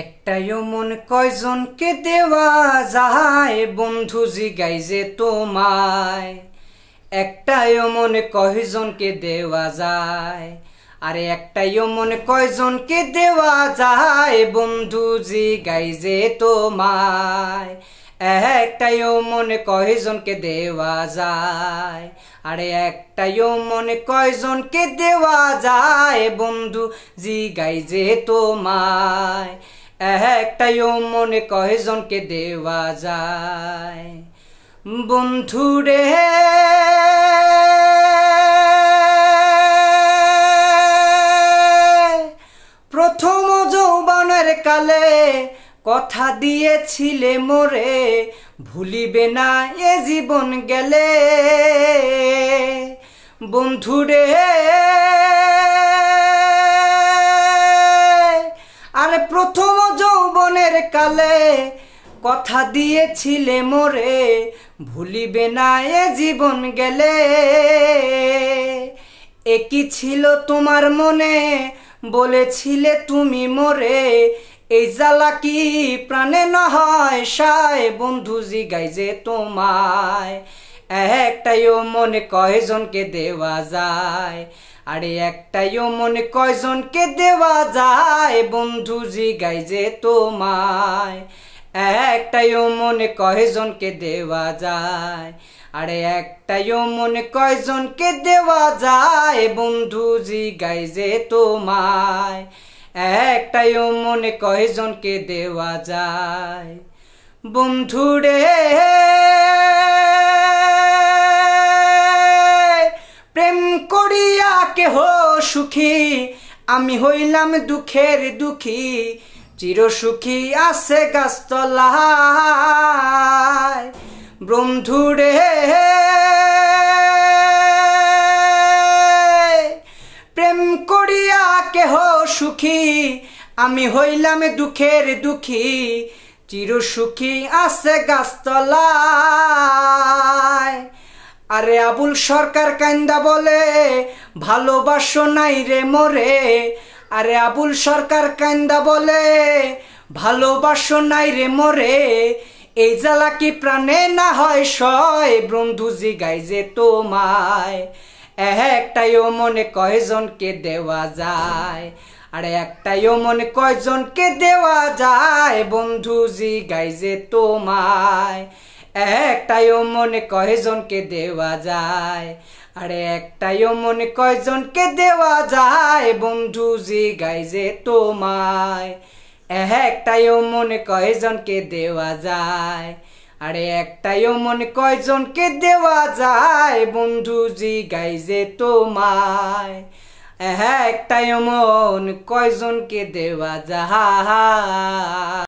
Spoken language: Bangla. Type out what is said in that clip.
একটাইও মন কয়জনকে দেওয়া যায় বন্ধু জিগাই যে তোমায় একটাইও মন কয়জনকে দেওয়া যায় আরে একটাইও মন কয়জনকে দেওয়া যায় বন্ধু জিগাই যে তোমায় একটাইও মনে কয়জনকে দেওয়া যায় আরে একটাইও মনে কয়জনকে দেওয়া যায় বন্ধু জি গাই যে তোমায় একটাইও মনে কয়জনকে দেওয়া যায় বন্ধু রে প্রথম যৌবনের কালে কথা দিয়েছিলে মোরে ভুলিবে না এ জীবন গেলে বন্ধুরে আর প্রথম যৌবনের কালে কথা দিয়েছিলে মোরে ভুলিবে না এ জীবন গেলে এ ছিল তোমার মনে বলেছিলে তুমি মোরে এই জ্বালা কি প্রাণে হয় সায় বন্ধু জিগাই যে তোমায় একটাইও মনে কয়জনকে দেওয়া যায় আরে একটাইও মনে কয়জনকে দেওয়া যায় বন্ধু জিগাই যে তোমায় একটাইও মনে কয়জনকে দেওয়া যায় আরে একটাইও মনে কয়জনকে দেওয়া যায় বন্ধু জিগাই যে তোমায় একটাই মনে কয়জনকে দেওয়া যায় বন্ধুরে প্রেম করিয়া কেহ সুখী আমি হইলাম দুঃখের দুঃখী সুখী আছে গাছতলায় বন্ধুরে সুখী আমি হইলাম দুঃখের দুঃখী চির সুখী আছে গাছতলা আরে আবুল সরকার কান্দা বলে ভালোবাসো নাই রে মরে আরে আবুল সরকার কান্দা বলে ভালোবাসো নাই রে মরে এই জ্বালা কি প্রাণে না হয় সয় বন্ধু গাই যে তোমায় একটাইও মনে কয়জনকে দেওয়া যায় আরে একটাইও মনে কয়জনকে দেওয়া যায় বন্ধু জি গাইজে তোমায় ও মনে কয়জনকে দেওয়া যায় আরে একটাইও মনে কয়জনকে দেওয়া যায় বন্ধু জি গাইজে তোমায় একটাইও মনে কয়জনকে দেওয়া যায় আরে একটাইও মনে কয়জনকে দেওয়া যায় বন্ধু জি গাইজে তোমায় হ্যাঁ একটাই মন কয়জনকে দেওয়া যাহা